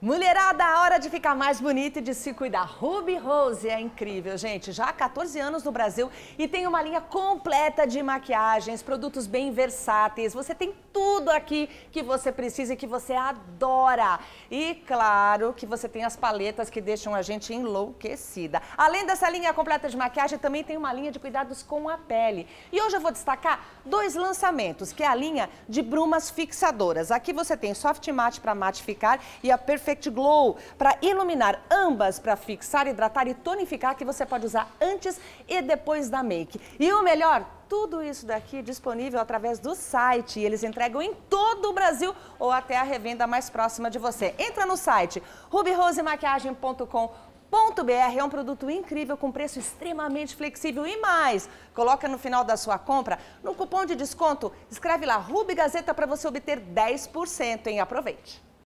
Mulherada, a hora de ficar mais bonita e de se cuidar. Ruby Rose é incrível, gente. Já há 14 anos no Brasil e tem uma linha completa de maquiagens, produtos bem versáteis. Você tem tudo aqui que você precisa e que você adora. E claro que você tem as paletas que deixam a gente enlouquecida. Além dessa linha completa de maquiagem, também tem uma linha de cuidados com a pele. E hoje eu vou destacar dois lançamentos, que é a linha de brumas fixadoras. Aqui você tem soft matte para matificar e a perfeição Perfect Glow para iluminar, ambas para fixar, hidratar e tonificar que você pode usar antes e depois da make. E o melhor, tudo isso daqui disponível através do site. Eles entregam em todo o Brasil ou até a revenda mais próxima de você. Entra no site rubirosemaquiagem.com.br. é um produto incrível com preço extremamente flexível e mais. Coloca no final da sua compra, no cupom de desconto, escreve lá Rubi Gazeta para você obter 10%, hein? Aproveite.